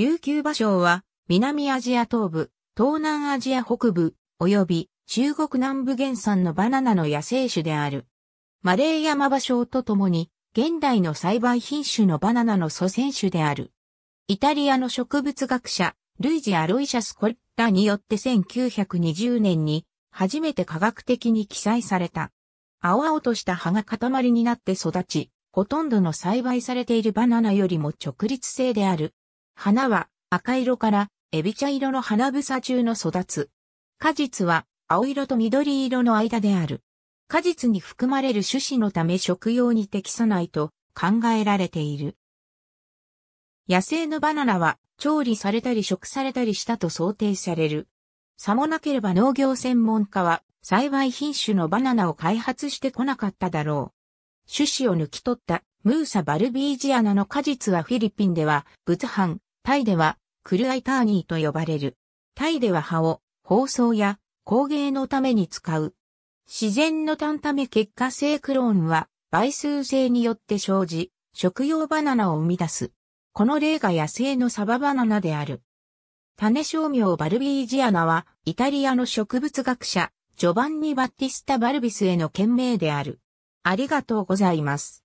琉球芭蕉は、南アジア東部、東南アジア北部、及び中国南部原産のバナナの野生種である。マレーヤマ芭蕉とともに、現代の栽培品種のバナナの祖先種である。イタリアの植物学者、ルイジ・アロイシャス・コリッラによって1920年に、初めて科学的に記載された。青々とした葉が塊になって育ち、ほとんどの栽培されているバナナよりも直立性である花は赤色からエビ茶色の花房中の育つ。果実は青色と緑色の間である。果実に含まれる種子のため食用に適さないと考えられている。野生のバナナは調理されたり食されたりしたと想定される。さもなければ農業専門家は幸い品種のバナナを開発してこなかっただろう。種子を抜き取ったムーサ・バルビージアナの果実はフィリピンでは、仏ツタイでは、クルアイターニーと呼ばれる。タイでは葉を、包装や工芸のために使う。自然の単ため結果性クローンは、倍数性によって生じ、食用バナナを生み出す。この例が野生のサババナナである。種商業バルビージアナは、イタリアの植物学者、ジョバンニ・バッティスタ・バルビスへの件名である。ありがとうございます。